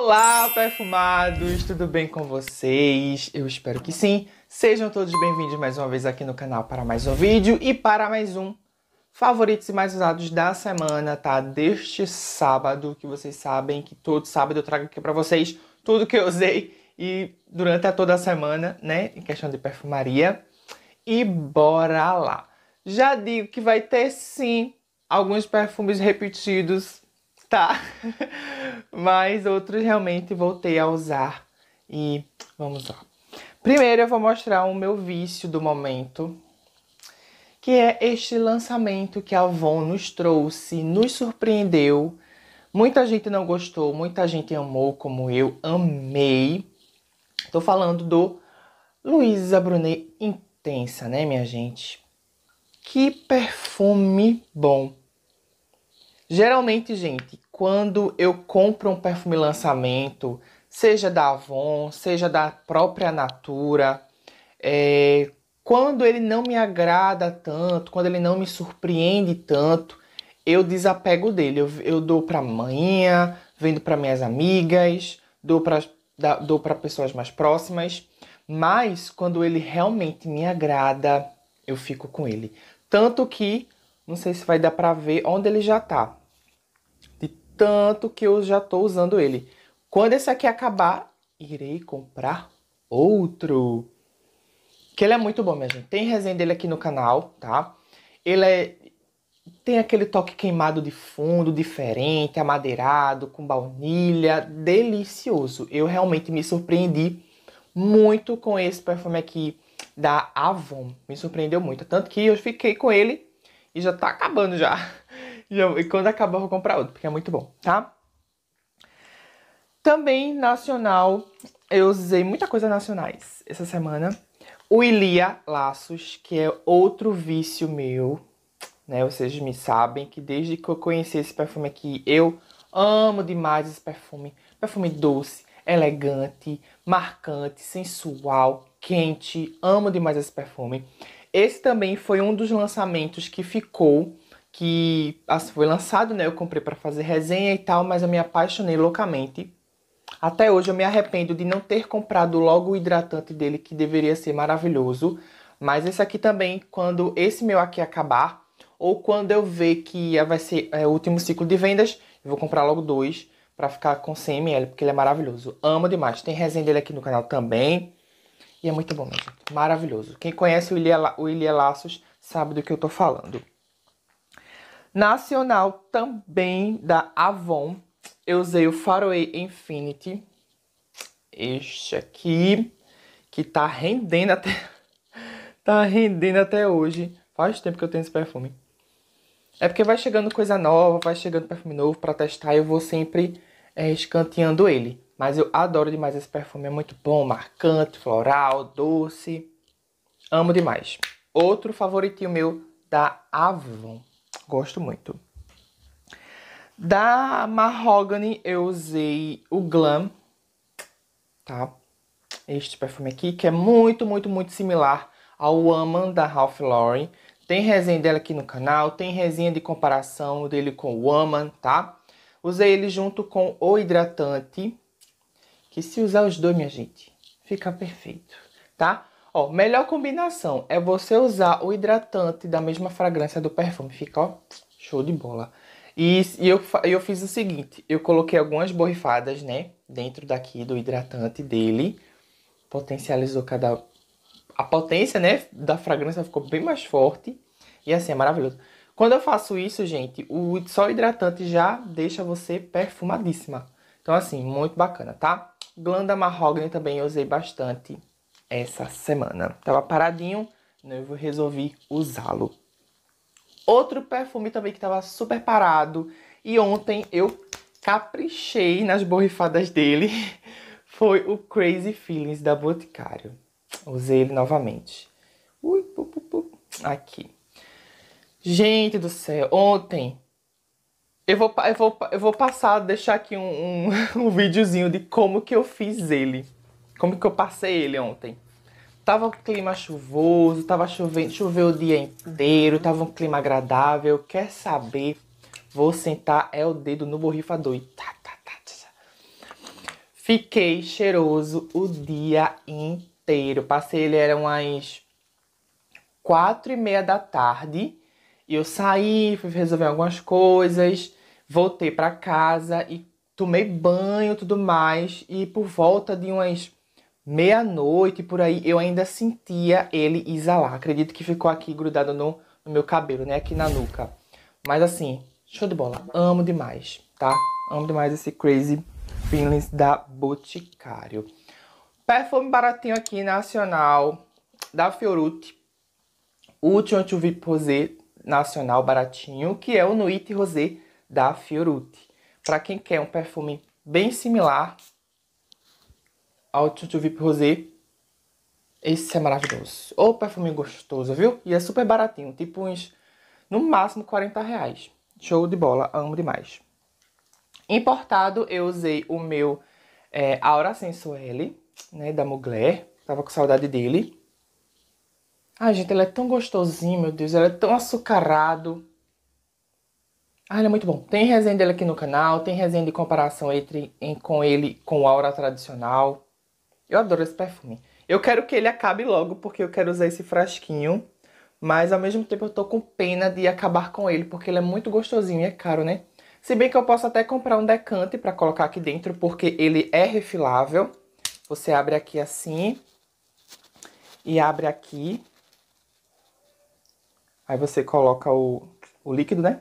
Olá, perfumados! Tudo bem com vocês? Eu espero que sim. Sejam todos bem-vindos mais uma vez aqui no canal para mais um vídeo e para mais um favoritos e mais usados da semana, tá? Deste sábado, que vocês sabem que todo sábado eu trago aqui para vocês tudo que eu usei e durante a toda a semana, né, em questão de perfumaria. E bora lá. Já digo que vai ter sim alguns perfumes repetidos tá? Mas outros realmente voltei a usar. E vamos lá. Primeiro eu vou mostrar o meu vício do momento, que é este lançamento que a Avon nos trouxe, nos surpreendeu. Muita gente não gostou, muita gente amou, como eu amei. Tô falando do Luísa Brunet Intensa, né, minha gente? Que perfume bom! Geralmente, gente, quando eu compro um perfume lançamento, seja da Avon, seja da própria Natura, é, quando ele não me agrada tanto, quando ele não me surpreende tanto, eu desapego dele. Eu, eu dou para manhã, vendo para minhas amigas, dou para dou para pessoas mais próximas, mas quando ele realmente me agrada, eu fico com ele. Tanto que não sei se vai dar para ver onde ele já tá. De tanto que eu já tô usando ele. Quando esse aqui acabar, irei comprar outro. Que ele é muito bom, minha gente. Tem resenha dele aqui no canal, tá? Ele é... tem aquele toque queimado de fundo, diferente, amadeirado, com baunilha, delicioso. Eu realmente me surpreendi muito com esse perfume aqui da Avon. Me surpreendeu muito, tanto que eu fiquei com ele e já tá acabando já. E quando acabar eu vou comprar outro, porque é muito bom, tá? Também nacional, eu usei muita coisa nacionais essa semana. O Ilia Laços, que é outro vício meu, né? Vocês me sabem que desde que eu conheci esse perfume aqui, eu amo demais esse perfume. Perfume doce, elegante, marcante, sensual, quente. Amo demais esse perfume. Esse também foi um dos lançamentos que ficou, que assim, foi lançado, né? Eu comprei para fazer resenha e tal, mas eu me apaixonei loucamente. Até hoje eu me arrependo de não ter comprado logo o hidratante dele, que deveria ser maravilhoso. Mas esse aqui também, quando esse meu aqui acabar, ou quando eu ver que vai ser é, o último ciclo de vendas, eu vou comprar logo dois para ficar com 100ml, porque ele é maravilhoso. Amo demais. Tem resenha dele aqui no canal também. E é muito bom, mesmo, gente. Maravilhoso. Quem conhece o Ilha, o Ilha Laços sabe do que eu tô falando. Nacional também da Avon. Eu usei o Faroe Infinity. Este aqui. Que tá rendendo até. tá rendendo até hoje. Faz tempo que eu tenho esse perfume. É porque vai chegando coisa nova, vai chegando perfume novo para testar eu vou sempre é, escanteando ele. Mas eu adoro demais esse perfume, é muito bom, marcante, floral, doce. Amo demais. Outro favoritinho meu da Avon. Gosto muito. Da Mahogany eu usei o Glam, tá? Este perfume aqui, que é muito, muito, muito similar ao Aman da Ralph Lauren. Tem resenha dela aqui no canal, tem resenha de comparação dele com o Aman, tá? Usei ele junto com o hidratante que se usar os dois, minha gente, fica perfeito, tá? Ó, melhor combinação é você usar o hidratante da mesma fragrância do perfume. Fica, ó, show de bola. E, e eu, eu fiz o seguinte, eu coloquei algumas borrifadas, né, dentro daqui do hidratante dele. Potencializou cada... A potência, né, da fragrância ficou bem mais forte. E assim, é maravilhoso. Quando eu faço isso, gente, o só o hidratante já deixa você perfumadíssima. Então, assim, muito bacana, tá? Glanda Mahogany também eu usei bastante essa semana. Tava paradinho, né, eu resolvi usá-lo. Outro perfume também que tava super parado e ontem eu caprichei nas borrifadas dele foi o Crazy Feelings da Boticário. Usei ele novamente. Ui, pu, pu, pu. Aqui. Gente do céu, ontem eu vou, eu vou, eu vou passar, deixar aqui um, um, um videozinho de como que eu fiz ele. Como que eu passei ele ontem. Tava um clima chuvoso, tava chovendo, choveu o dia inteiro, tava um clima agradável. Quer saber? Vou sentar é o dedo no borrifador e tá, tá, tá, tá, tá. Fiquei cheiroso o dia inteiro. Passei, ele era umas quatro e meia da tarde. E eu saí, fui resolver algumas coisas. Voltei para casa e tomei banho tudo mais. E por volta de umas meia-noite por aí, eu ainda sentia ele exalar. Acredito que ficou aqui grudado no, no meu cabelo, né? Aqui na nuca. Mas assim, show de bola. Amo demais, tá? Amo demais esse Crazy Feelings da Boticário. Perfume baratinho aqui, nacional, da Fioruti. to Chouvi Rosé nacional baratinho, que é o Nuit Rosé da Fioruti. Para quem quer um perfume bem similar ao Tutu Vip Rosé, esse é maravilhoso. Ou perfume gostoso, viu? E é super baratinho, tipo uns, no máximo, 40 reais. Show de bola, amo demais. Importado, eu usei o meu é, Aura Sensuelle, né, da Mugler. Tava com saudade dele. Ai, gente, ele é tão gostosinho, meu Deus. Ele é tão açucarado. Ah, ele é muito bom. Tem resenha dele aqui no canal, tem resenha de comparação entre em, com ele com o Aura tradicional. Eu adoro esse perfume. Eu quero que ele acabe logo, porque eu quero usar esse frasquinho. Mas ao mesmo tempo eu tô com pena de acabar com ele, porque ele é muito gostosinho e é caro, né? Se bem que eu posso até comprar um decante para colocar aqui dentro, porque ele é refilável. Você abre aqui assim. E abre aqui. Aí você coloca o, o líquido, né?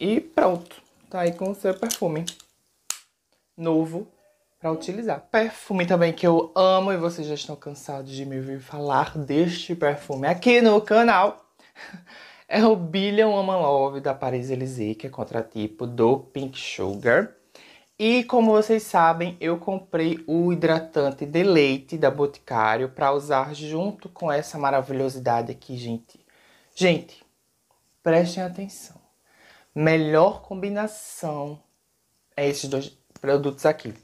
E pronto, tá aí com o seu perfume novo para utilizar. Perfume também que eu amo e vocês já estão cansados de me ouvir falar deste perfume aqui no canal. É o Billion Woman Love da Paris Elysée, que é contratipo do Pink Sugar. E como vocês sabem, eu comprei o hidratante de leite da Boticário para usar junto com essa maravilhosidade aqui, gente. Gente, prestem atenção melhor combinação é esses dois produtos aqui.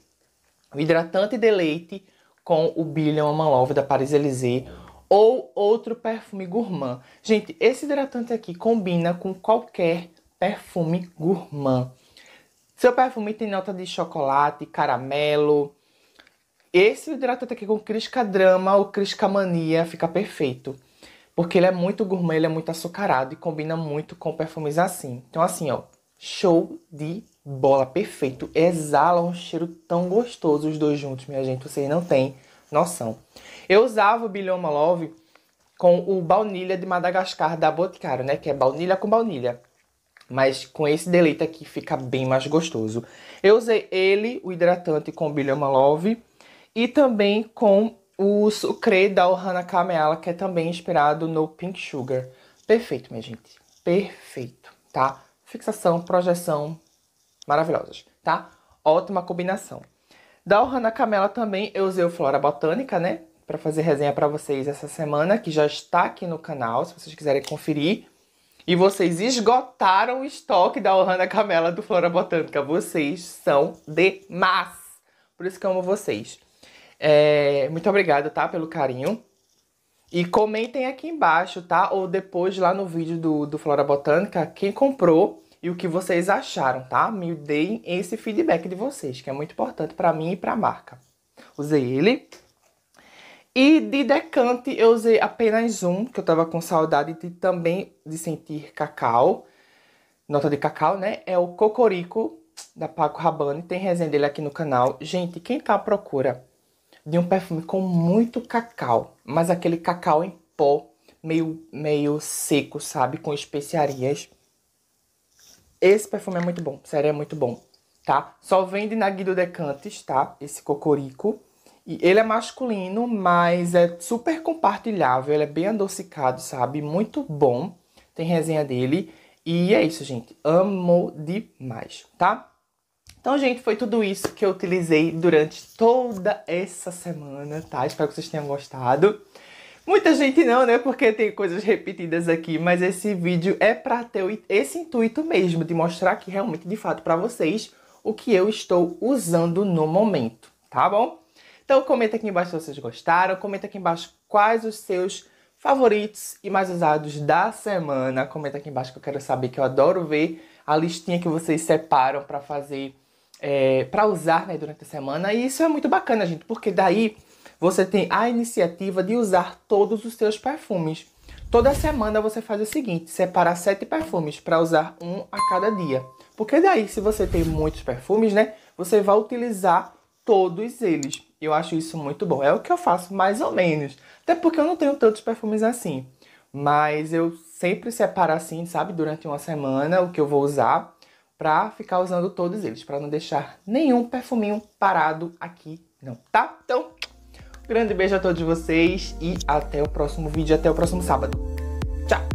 O hidratante de leite com o Billion Woman é Love da Paris Elysée ou outro perfume gourmand. Gente, esse hidratante aqui combina com qualquer perfume gourmand. Seu perfume tem nota de chocolate, caramelo. Esse hidratante aqui com Crisca Drama ou Crisca Mania fica perfeito. Porque ele é muito gourmet, ele é muito açucarado e combina muito com perfumes assim. Então, assim, ó, show de bola, perfeito. Exala um cheiro tão gostoso os dois juntos, minha gente. Vocês não têm noção. Eu usava o Bilioma Love com o baunilha de Madagascar da Boticário, né? Que é baunilha com baunilha. Mas com esse deleite aqui fica bem mais gostoso. Eu usei ele, o hidratante com o Bilioma Love. E também com o Sucre da Ohana Kameala, que é também inspirado no Pink Sugar. Perfeito, minha gente. Perfeito, tá? Fixação, projeção, maravilhosas, tá? Ótima combinação. Da Ohana Kamela também eu usei o Flora Botânica, né? Para fazer resenha para vocês essa semana, que já está aqui no canal, se vocês quiserem conferir. E vocês esgotaram o estoque da Ohana Camela do Flora Botânica. Vocês são demais. Por isso que eu amo vocês. É, muito obrigada, tá? Pelo carinho. E comentem aqui embaixo, tá? Ou depois lá no vídeo do, do Flora Botânica, quem comprou e o que vocês acharam, tá? Me deem esse feedback de vocês, que é muito importante para mim e para a marca. Usei ele. E de decante eu usei apenas um, que eu tava com saudade de também de sentir cacau. Nota de cacau, né? É o Cocorico, da Paco Rabanne. Tem resenha dele aqui no canal. Gente, quem tá à procura de um perfume com muito cacau, mas aquele cacau em pó, meio, meio seco, sabe? Com especiarias. Esse perfume é muito bom, sério, é muito bom, tá? Só vende na Guido Decantes, tá? Esse cocorico. E ele é masculino, mas é super compartilhável, ele é bem adocicado, sabe? Muito bom. Tem resenha dele. E é isso, gente. Amo demais, tá? Então, gente, foi tudo isso que eu utilizei durante toda essa semana, tá? Espero que vocês tenham gostado. Muita gente não, né? Porque tem coisas repetidas aqui, mas esse vídeo é para ter esse intuito mesmo de mostrar aqui realmente de fato para vocês o que eu estou usando no momento, tá bom? Então comenta aqui embaixo se vocês gostaram, comenta aqui embaixo quais os seus favoritos e mais usados da semana. Comenta aqui embaixo que eu quero saber que eu adoro ver a listinha que vocês separam para fazer é, para usar né, durante a semana. E isso é muito bacana, gente, porque daí você tem a iniciativa de usar todos os seus perfumes. Toda semana você faz o seguinte: separa sete perfumes para usar um a cada dia. Porque daí, se você tem muitos perfumes, né, você vai utilizar todos eles. Eu acho isso muito bom. É o que eu faço, mais ou menos. Até porque eu não tenho tantos perfumes assim. Mas eu sempre separo assim, sabe, durante uma semana o que eu vou usar para ficar usando todos eles, para não deixar nenhum perfuminho parado aqui, não, tá? Então, um grande beijo a todos vocês e até o próximo vídeo, até o próximo sábado. Tchau!